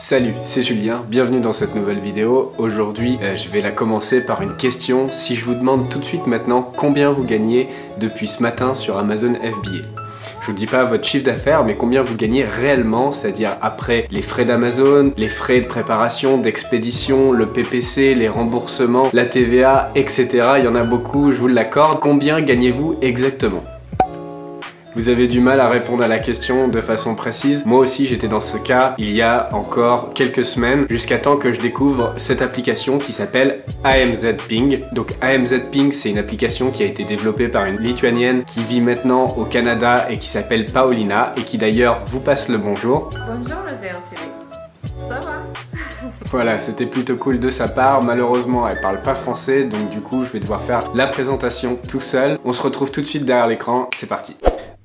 Salut, c'est Julien, bienvenue dans cette nouvelle vidéo. Aujourd'hui, euh, je vais la commencer par une question. Si je vous demande tout de suite maintenant combien vous gagnez depuis ce matin sur Amazon FBA je vous dis pas votre chiffre d'affaires, mais combien vous gagnez réellement, c'est-à-dire après les frais d'Amazon, les frais de préparation, d'expédition, le PPC, les remboursements, la TVA, etc. Il y en a beaucoup, je vous l'accorde. Combien gagnez-vous exactement vous avez du mal à répondre à la question de façon précise. Moi aussi, j'étais dans ce cas il y a encore quelques semaines, jusqu'à temps que je découvre cette application qui s'appelle AMZ Ping. Donc AMZ c'est une application qui a été développée par une lituanienne qui vit maintenant au Canada et qui s'appelle Paulina et qui d'ailleurs vous passe le bonjour. Bonjour Ça va voilà, c'était plutôt cool de sa part. Malheureusement, elle parle pas français, donc du coup, je vais devoir faire la présentation tout seul. On se retrouve tout de suite derrière l'écran. C'est parti.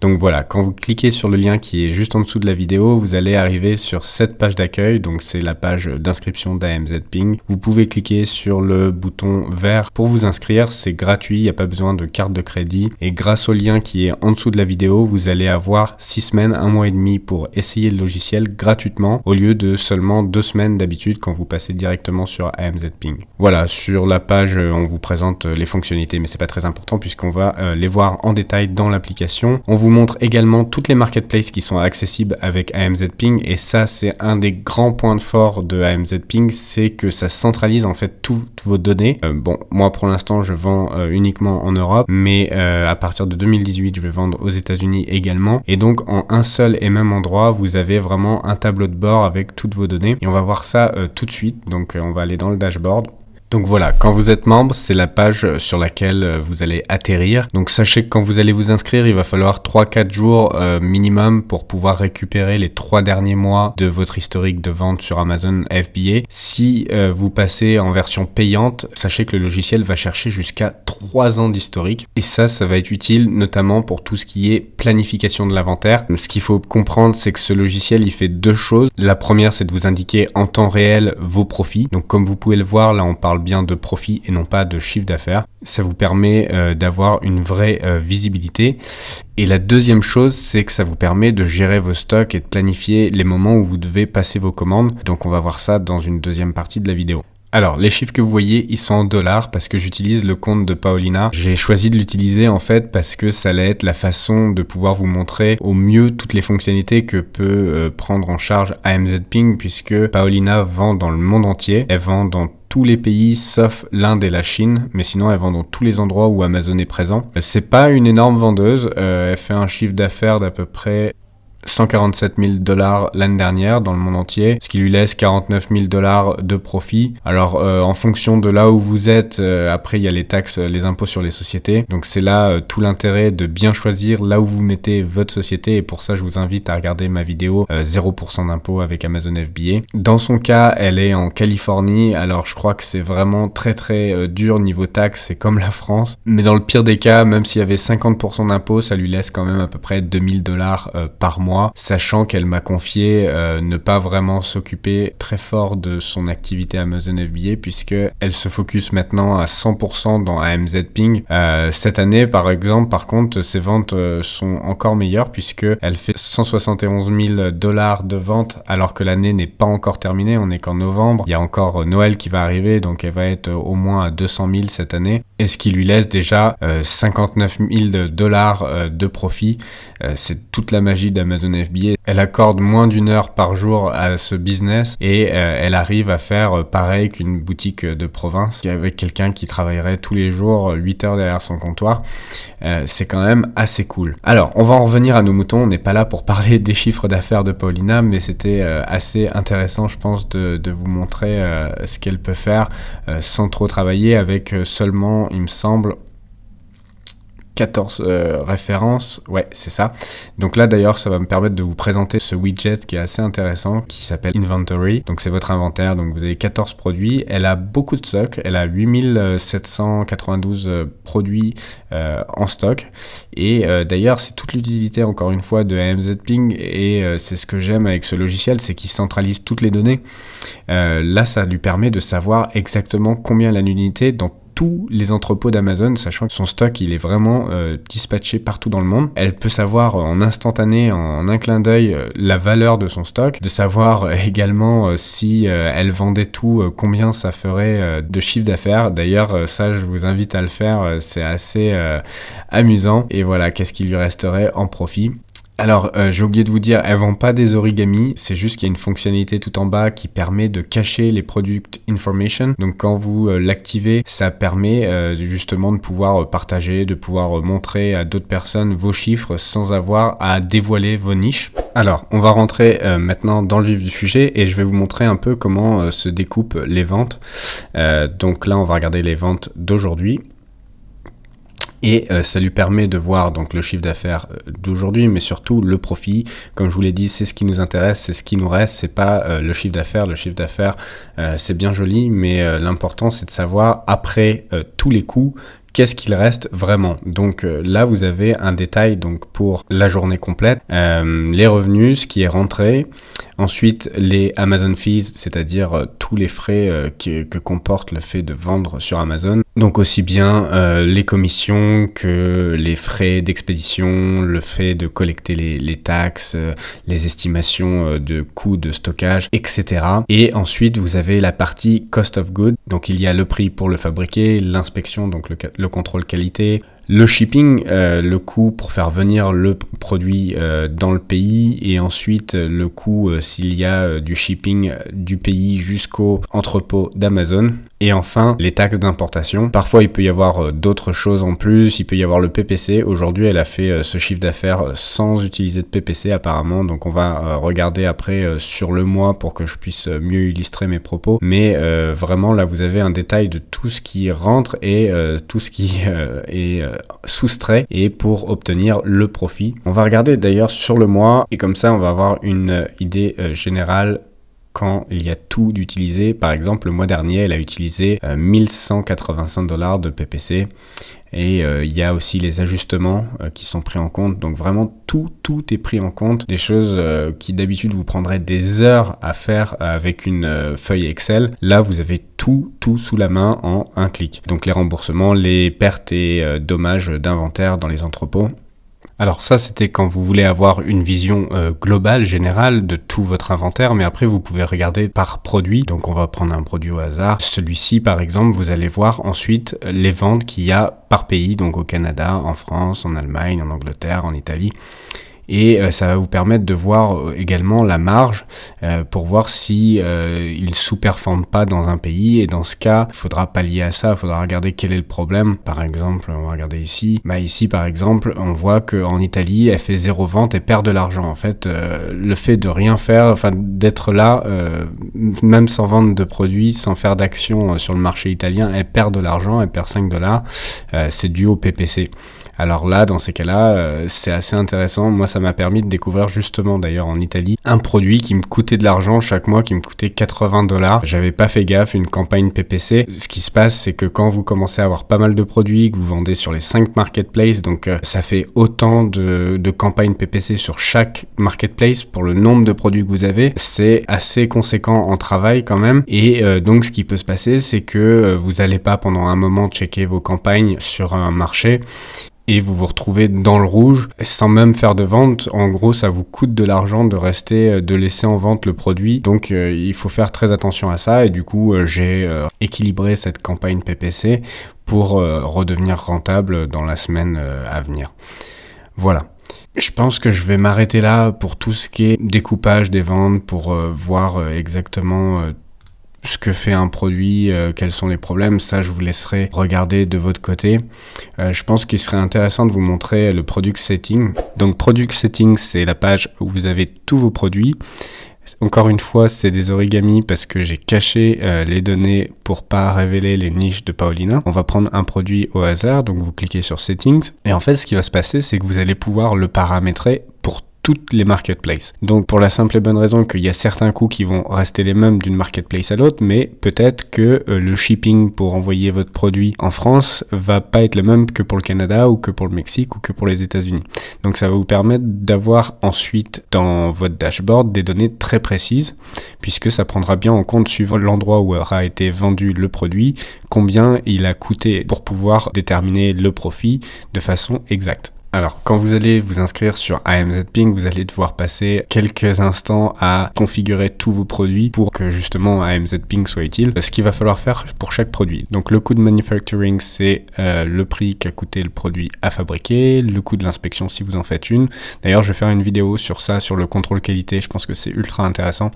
Donc voilà, quand vous cliquez sur le lien qui est juste en dessous de la vidéo, vous allez arriver sur cette page d'accueil, donc c'est la page d'inscription d'AMZ Ping. Vous pouvez cliquer sur le bouton vert pour vous inscrire, c'est gratuit, il n'y a pas besoin de carte de crédit. Et grâce au lien qui est en dessous de la vidéo, vous allez avoir six semaines, un mois et demi pour essayer le logiciel gratuitement au lieu de seulement deux semaines d'habitude quand vous passez directement sur AMZ Voilà, sur la page, euh, on vous présente les fonctionnalités, mais c'est pas très important puisqu'on va euh, les voir en détail dans l'application. On vous montre également toutes les marketplaces qui sont accessibles avec AMZPing et ça c'est un des grands points de fort de AMZ Ping, c'est que ça centralise en fait toutes vos données. Euh, bon, moi pour l'instant je vends euh, uniquement en Europe, mais euh, à partir de 2018 je vais vendre aux États-Unis également et donc en un seul et même endroit vous avez vraiment un tableau de bord avec toutes vos données et on va voir ça tout de suite. Donc on va aller dans le dashboard. Donc voilà, quand vous êtes membre, c'est la page euh, sur laquelle euh, vous allez atterrir. Donc sachez que quand vous allez vous inscrire, il va falloir 3-4 jours euh, minimum pour pouvoir récupérer les trois derniers mois de votre historique de vente sur Amazon FBA. Si vous passez en version payante, sachez que le logiciel va chercher jusqu'à 3 ans d'historique. Et ça, ça va être utile notamment pour tout ce qui est planification de l'inventaire. Ce qu'il faut comprendre, c'est que ce logiciel, il fait deux choses. La première, c'est de vous indiquer en temps réel vos profits. Donc comme vous pouvez le voir, là, on parle de profit et non pas de chiffre d'affaires. Ça vous permet euh, d'avoir une vraie euh, visibilité. Et la deuxième chose, c'est que ça vous permet de gérer vos stocks et de planifier les moments où vous devez passer vos commandes. Donc on va voir ça dans une deuxième partie de la vidéo. Alors, les chiffres que vous voyez, ils sont en dollars parce que j'utilise le compte de Paolina. J'ai choisi de l'utiliser en fait parce que ça allait être la façon de pouvoir vous montrer au mieux toutes les fonctionnalités que peut euh, prendre en charge AMZ Ping puisque Paolina vend dans le monde entier. Elle vend dans les pays sauf l'Inde et la Chine, mais sinon elle vend dans tous les endroits où Amazon est présent. C'est pas une énorme vendeuse, euh, elle fait un chiffre d'affaires d'à peu près 147 000 dollars l'année dernière dans le monde entier, ce qui lui laisse 49 000 dollars de profit. Alors euh, en fonction de là où vous êtes, euh, après il y a les taxes, les impôts sur les sociétés. Donc c'est là euh, tout l'intérêt de bien choisir là où vous mettez votre société et pour ça je vous invite à regarder ma vidéo 0% d'impôts avec Amazon FBA. Dans son cas, elle est en Californie, alors je crois que c'est vraiment très très dur niveau taxe, c'est comme la France. Mais dans le pire des cas, même s'il y avait 50% d'impôts, ça lui laisse quand même à peu près 2000 dollars par mois sachant qu'elle m'a confié euh, ne pas vraiment s'occuper très fort de son activité Amazon FBA puisque elle se focus maintenant à 100% dans AMZ Ping. Euh, cette année, par exemple, par contre, ses ventes euh, sont encore meilleures puisque elle fait 171 000 dollars de ventes alors que l'année n'est pas encore terminée. On est qu'en novembre. Il y a encore Noël qui va arriver, donc elle va être au moins à 200 000 cette année. Et ce qui lui laisse déjà 59 000 dollars de profit. c'est toute la magie d'Amazon elle accorde moins d'une heure par jour à ce business et euh, elle arrive à faire euh, pareil qu'une boutique euh, de province avec quelqu'un qui travaillerait tous les jours 8 heures derrière son comptoir. c'est quand même assez cool. Alors, on va en revenir à nos moutons. On n'est pas là pour parler des chiffres d'affaires de Paulina, mais c'était assez intéressant, je pense, de, de vous montrer ce qu'elle peut faire sans trop travailler avec seulement, il me semble, 14 euh, références, ouais, c'est ça. Donc là d'ailleurs, ça va me permettre de vous présenter ce widget qui est assez intéressant, qui s'appelle Inventory. Donc c'est votre inventaire, donc vous avez 14 produits. Elle a beaucoup de stock, elle a 8792 euh, produits euh, en stock. Et d'ailleurs, c'est toute l'utilité encore une fois de AMZ Ping et c'est ce que j'aime avec ce logiciel, c'est qu'il centralise toutes les données. là, ça lui permet de savoir exactement combien la unité, dans tous les entrepôts d'Amazon, sachant que son stock, il est vraiment euh, dispatché partout dans le monde. Elle peut savoir euh, en instantané, en un clin d'œil, euh, la valeur de son stock, de savoir également si elle vendait tout, combien ça ferait de chiffre d'affaires. D'ailleurs, ça, je vous invite à le faire, c'est assez amusant. Et voilà, qu'est-ce qui lui resterait en profit. Alors, euh, j'ai oublié de vous dire, elles vont pas des origamis, c'est juste qu'il y a une fonctionnalité tout en bas qui permet de cacher les product information. Donc, quand vous euh, l'activez, ça permet euh, justement de pouvoir partager, de pouvoir montrer à d'autres personnes vos chiffres sans avoir à dévoiler vos niches. Alors, on va rentrer maintenant dans le vif du sujet et je vais vous montrer un peu comment se découpent les ventes. donc là, on va regarder les ventes d'aujourd'hui. Et euh, ça lui permet de voir donc le chiffre d'affaires euh, d'aujourd'hui, mais surtout le profit. Comme je vous l'ai dit, c'est ce qui nous intéresse, c'est ce qui nous reste, c'est pas euh, le chiffre d'affaires. Le chiffre d'affaires, c'est bien joli, mais l'important c'est de savoir après tous les coûts qu'est-ce qu'il reste vraiment. Donc là, vous avez un détail donc pour la journée complète, les revenus, ce qui est rentré, Ensuite, les Amazon fees, c'est-à-dire euh, tous les frais euh, que, comporte le fait de vendre sur Amazon. Donc aussi bien euh, les commissions que les frais d'expédition, le fait de collecter les, taxes, les estimations de coûts de stockage, etc. Et ensuite, vous avez la partie cost of goods. Donc il y a le prix pour le fabriquer, l'inspection, donc le contrôle qualité, le shipping, euh, le coût pour faire venir le produit euh, dans le pays et ensuite euh, le coût s'il y a du shipping du pays jusqu'au entrepôt d'Amazon. Et enfin, les taxes d'importation. Parfois, il peut y avoir euh, d'autres choses en plus. Il peut y avoir le PPC. Aujourd'hui, elle a fait euh, ce chiffre d'affaires euh, sans utiliser de PPC apparemment. Donc, on va regarder après sur le mois pour que je puisse mieux illustrer mes propos. Mais vraiment, là, vous avez un détail de tout ce qui rentre et tout ce qui est soustrait et pour obtenir le profit. On va regarder d'ailleurs sur le mois et comme ça, on va avoir une idée générale quand il y a tout d'utilisé. Par exemple, le mois dernier, elle a utilisé 1185 euh, dollars de PPC. Et euh, il y a aussi les ajustements euh, qui sont pris en compte. Donc vraiment, tout, tout est pris en compte. Des choses qui d'habitude vous prendraient des heures à faire avec une feuille Excel. Là, vous avez tout, tout sous la main en un clic. Donc les remboursements, les pertes et dommages d'inventaire dans les entrepôts. Alors ça, c'était quand vous voulez avoir une vision euh, globale, générale de tout votre inventaire, mais après vous pouvez regarder par produit. Donc on va prendre un produit au hasard. Celui-ci, par exemple, vous allez voir ensuite euh, les ventes qu'il y a par pays, donc au Canada, en France, en Allemagne, en Angleterre, en Italie et euh, ça va vous permettre de voir euh, également la marge euh, pour voir si il sous-performe pas dans un pays et dans ce cas, il faudra pallier à ça, il faudra regarder quel est le problème. Par exemple, on va regarder ici. Bah, ici par exemple, on voit qu'en Italie, elle fait zéro vente et perd de l'argent. En fait, le fait de rien faire, enfin d'être là, même sans vendre de produits, sans faire d'action sur le marché italien, elle perd de l'argent, elle perd 5 dollars. c'est dû au PPC. Alors là, dans ces cas-là, euh, c'est assez intéressant. Moi, ça m'a permis de découvrir justement, d'ailleurs, en Italie, un produit qui me coûtait de l'argent chaque mois, qui me coûtait 80 dollars. J'avais pas fait gaffe, une campagne PPC. Ce qui se passe, c'est que quand vous commencez à avoir pas mal de produits, que vous vendez sur les 5 marketplaces, donc euh, ça fait autant de, campagnes PPC sur chaque marketplace pour le nombre de produits que vous avez, c'est assez conséquent en travail quand même. Et euh, donc, ce qui peut se passer, c'est que vous n'allez pas pendant un moment checker vos campagnes sur un marché vous vous retrouvez dans le rouge sans même faire de vente. En gros, ça vous coûte de l'argent de rester, euh, de laisser en vente le produit. Donc, euh, il faut faire très attention à ça. Et du coup, euh, j'ai équilibré cette campagne PPC pour redevenir rentable dans la semaine à venir. Voilà. Je pense que je vais m'arrêter là pour tout ce qui est découpage des ventes, pour voir exactement ce que fait un produit, euh, quels sont les problèmes, ça je vous laisserai regarder de votre côté. Euh, je pense qu'il serait intéressant de vous montrer le product setting. Donc product setting, c'est la page où vous avez tous vos produits. Encore une fois, c'est des origamis parce que j'ai caché euh, les données pour pas révéler les niches de Paulina. On va prendre un produit au hasard, donc vous cliquez sur Settings. Et en fait, ce qui va se passer, c'est que vous allez pouvoir le paramétrer toutes les marketplaces. Donc pour la simple et bonne raison qu'il y a certains coûts qui vont rester les mêmes d'une marketplace à l'autre, mais peut-être que euh, le shipping pour envoyer votre produit en France va pas être le même que pour le Canada ou que pour le Mexique ou que pour les États-Unis. Donc ça va vous permettre d'avoir ensuite dans votre dashboard des données très précises, puisque ça prendra bien en compte suivant l'endroit où aura été vendu le produit, combien il a coûté pour pouvoir déterminer le profit de façon exacte. Alors, quand vous allez vous inscrire sur AMZ vous allez devoir passer quelques instants à configurer tous vos produits pour que justement AMZ soit utile. Ce qu'il va falloir faire pour chaque produit. Donc, le coût de manufacturing, c'est euh, le prix qu'a coûté le produit à fabriquer, le coût de l'inspection si vous en faites une. D'ailleurs, je vais faire une vidéo sur ça, sur le contrôle qualité. Je pense que c'est ultra intéressant.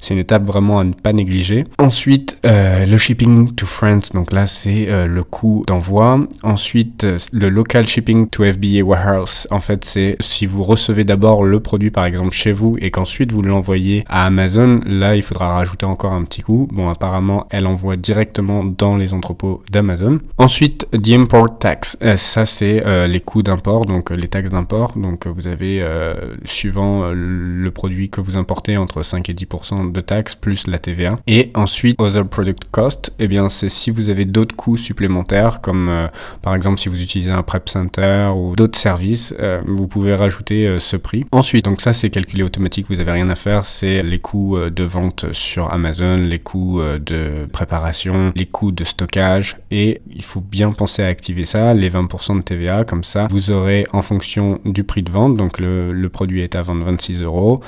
C'est une étape vraiment à ne pas négliger. Ensuite, euh, le shipping to France. Donc là, c'est euh, le coût d'envoi. Ensuite, le local shipping to FBA warehouse. En fait, c'est si vous recevez d'abord le produit par exemple chez vous et qu'ensuite vous l'envoyez à Amazon, là il faudra rajouter encore un petit coup. Bon, apparemment, elle envoie directement dans les entrepôts d'Amazon. Ensuite, the import tax. Euh, ça, c'est euh, les coûts d'import, donc euh, les taxes d'import. Donc vous avez, suivant le produit que vous importez, entre 5 et 10% de taxes plus la TVA. Et ensuite, other product cost, et eh bien c'est si vous avez d'autres coûts supplémentaires, comme par exemple si vous utilisez un prep center ou d'autres service euh, vous pouvez rajouter euh, ce prix. Ensuite, donc ça c'est calculé automatique, vous avez rien à faire, c'est les coûts euh, de vente sur Amazon, les coûts de préparation, les coûts de stockage et il faut bien penser à activer ça, les 20% de TVA, comme ça vous aurez en fonction du prix de vente, donc le, le produit est à vendre 26 euros,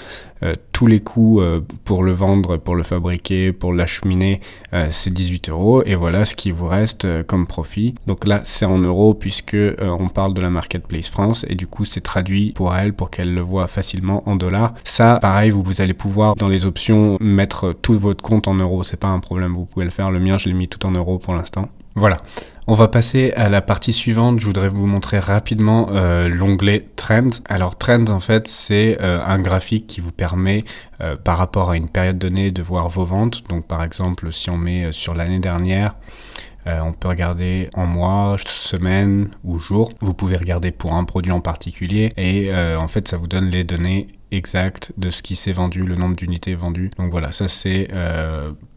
euh, tous les coûts euh, pour le vendre, pour le fabriquer, pour l'acheminer, euh, c'est 18 euros. Et voilà ce qui vous reste comme profit. Donc là, c'est en euros puisque on parle de la marketplace France et du coup, c'est traduit pour elle pour qu'elle le voit facilement en dollars. Ça, pareil, vous, vous allez pouvoir dans les options mettre tout votre compte en euros. C'est pas un problème. Vous pouvez le faire. Le mien, je l'ai mis tout en euros pour l'instant. Voilà. On va passer à la partie suivante. Je voudrais vous montrer rapidement euh, l'onglet Trends. Alors Trends, en fait, c'est euh, un graphique qui vous permet, euh, par rapport à une période donnée, de voir vos ventes. Donc par exemple, si on met sur l'année dernière, on peut regarder en mois, semaine ou jour. Vous pouvez regarder pour un produit en particulier. Et en fait, ça vous donne les données exactes de ce qui s'est vendu, le nombre d'unités vendues. Donc voilà, ça c'est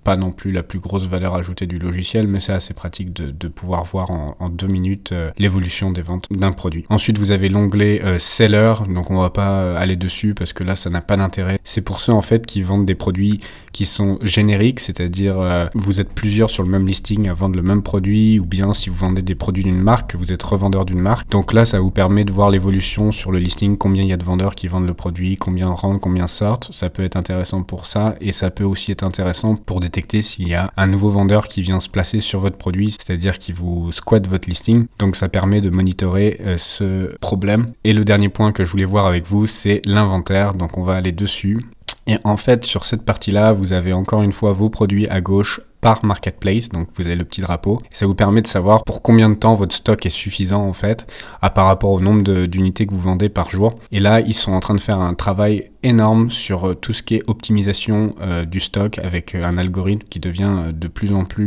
pas non plus la plus grosse valeur ajoutée du logiciel, mais c'est assez pratique de, pouvoir voir en, deux minutes euh, l'évolution des ventes d'un produit. Ensuite, vous avez l'onglet euh, Seller, donc on va pas euh, aller dessus parce que là, ça n'a pas d'intérêt. C'est pour ceux en fait qui vendent des produits qui sont génériques, c'est-à-dire vous êtes plusieurs sur le même listing à vendre le même produit, ou bien si vous vendez des produits d'une marque, vous êtes revendeur d'une marque. Donc là, ça vous permet de voir l'évolution sur le listing, combien il y a de vendeurs qui vendent le produit, combien rentrent, combien sortent. Ça peut être intéressant pour ça, et ça peut aussi être intéressant pour des s'il y a un nouveau vendeur qui vient se placer sur votre produit, c'est-à-dire qui vous squatte votre listing. Donc ça permet de monitorer euh, ce problème. Et le dernier point que je voulais voir avec vous, c'est l'inventaire. Donc on va aller dessus. Et en fait, sur cette partie-là, vous avez encore une fois vos produits à gauche par marketplace, donc vous avez le petit drapeau. ça vous permet de savoir pour combien de temps votre stock est suffisant en fait, à par rapport au nombre d'unités que vous vendez par jour. Et là, ils sont en train de faire un travail énorme sur euh, tout ce qui est optimisation euh, du stock avec euh, un algorithme qui devient de plus en plus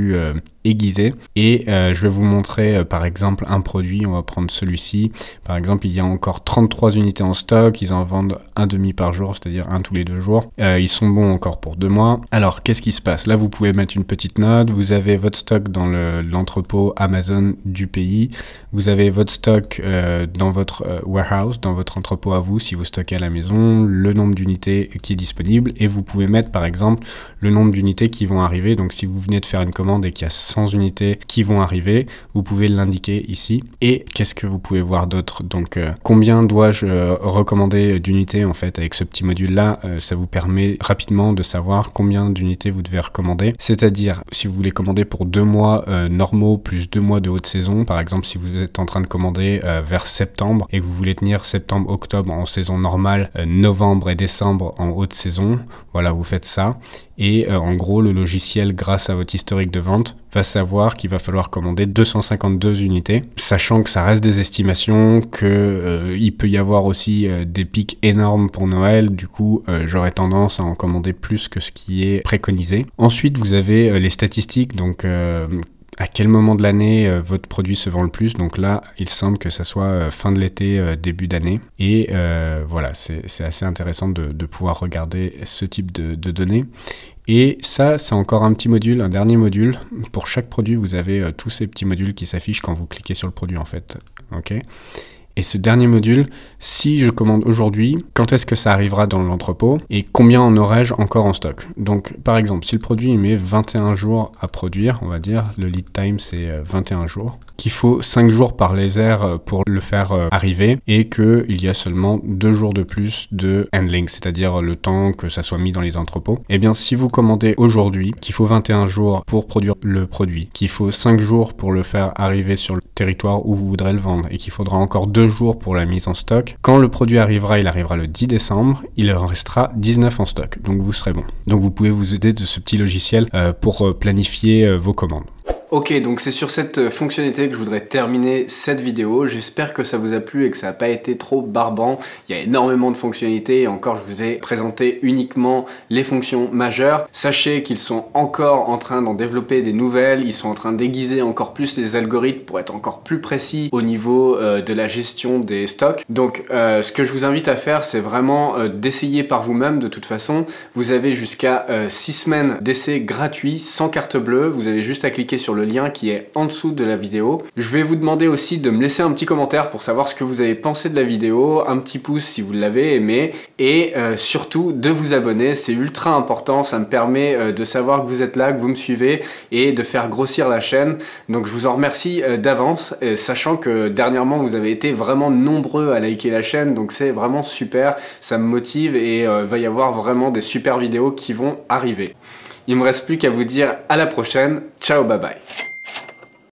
aiguisé. Et je vais vous montrer par exemple un produit, on va prendre celui-ci. Par exemple, il y a encore 33 unités en stock, ils en vendent un demi par jour, c'est-à-dire un tous les deux jours. ils sont bons encore pour deux mois. Alors, qu'est-ce qui se passe Là, vous pouvez mettre une petite note, vous avez votre stock dans l'entrepôt Amazon du pays, vous avez votre stock dans votre warehouse, dans votre entrepôt à vous si vous stockez à la maison, le d'unités qui est disponible et vous pouvez mettre par exemple le nombre d'unités qui vont arriver. Donc si vous venez de faire une commande et qu'il y a 100 unités qui vont arriver, vous pouvez l'indiquer ici. Et qu'est-ce que vous pouvez voir d'autre Donc euh, combien dois-je euh, recommander d'unités en fait avec ce petit module là euh, Ça vous permet rapidement de savoir combien d'unités vous devez recommander. C'est-à-dire si vous voulez commander pour deux mois normaux plus deux mois de haute saison, par exemple si vous êtes en train de commander vers septembre et que vous voulez tenir septembre-octobre en saison normale, novembre et décembre en haute saison, voilà, vous faites ça. Et euh, en gros, le logiciel, grâce à votre historique de vente, va savoir qu'il va falloir commander 252 unités, sachant que ça reste des estimations, que euh, il peut y avoir aussi euh, des pics énormes pour Noël. Du coup, j'aurais tendance à en commander plus que ce qui est préconisé. Ensuite, vous avez les statistiques, donc à quel moment de l'année euh, votre produit se vend le plus. Donc là, il semble que ça soit euh, fin de l'été, euh, début d'année. Et voilà, c'est assez intéressant de, pouvoir regarder ce type de, de données. Et ça, c'est encore un petit module, un dernier module. Pour chaque produit, vous avez tous ces petits modules qui s'affichent quand vous cliquez sur le produit en fait. ok et ce dernier module, si je commande aujourd'hui, quand est-ce que ça arrivera dans l'entrepôt et combien en aurais-je encore en stock Donc par exemple, si le produit met 21 jours à produire, on va dire, le lead time c'est 21 euh, jours, qu'il faut 5 jours par laser euh, pour le faire euh, arriver et qu'il y a seulement 2 jours de plus de handling, c'est-à-dire le temps que ça soit mis dans les entrepôts, Et eh bien si vous commandez aujourd'hui qu'il faut 21 jours pour produire le produit, qu'il faut 5 jours pour le faire arriver sur le territoire où vous voudrez le vendre et qu'il faudra encore 2 jours pour la mise en stock. Quand le produit arrivera, il arrivera le 10 décembre, il en restera 19 en stock, donc vous serez bon. Donc vous pouvez vous aider de ce petit logiciel euh, pour euh, planifier euh, vos commandes. Ok, donc c'est sur cette euh, fonctionnalité que je voudrais terminer cette vidéo. J'espère que ça vous a plu et que ça n'a pas été trop barbant. Il y a énormément de fonctionnalités et encore je vous ai présenté uniquement les fonctions majeures. Sachez qu'ils sont encore en train d'en développer des nouvelles, ils sont en train d'aiguiser encore plus les algorithmes pour être encore plus précis au niveau euh, de la gestion des stocks. Donc euh, ce que je vous invite à faire c'est vraiment d'essayer par vous-même de toute façon. Vous avez jusqu'à 6 semaines d'essai gratuit sans carte bleue, vous avez juste à cliquer sur le lien qui est en dessous de la vidéo. Je vais vous demander aussi de me laisser un petit commentaire pour savoir ce que vous avez pensé de la vidéo, un petit pouce si vous l'avez aimé, et euh, surtout de vous abonner, c'est ultra important, ça me permet euh, de savoir que vous êtes là, que vous me suivez, et de faire grossir la chaîne. Donc je vous en remercie euh, d'avance, sachant que dernièrement vous avez été vraiment nombreux à liker la chaîne, donc c'est vraiment super, ça me motive et va y avoir vraiment des super vidéos qui vont arriver. Il me reste plus qu'à vous dire à la prochaine. Ciao, bye bye.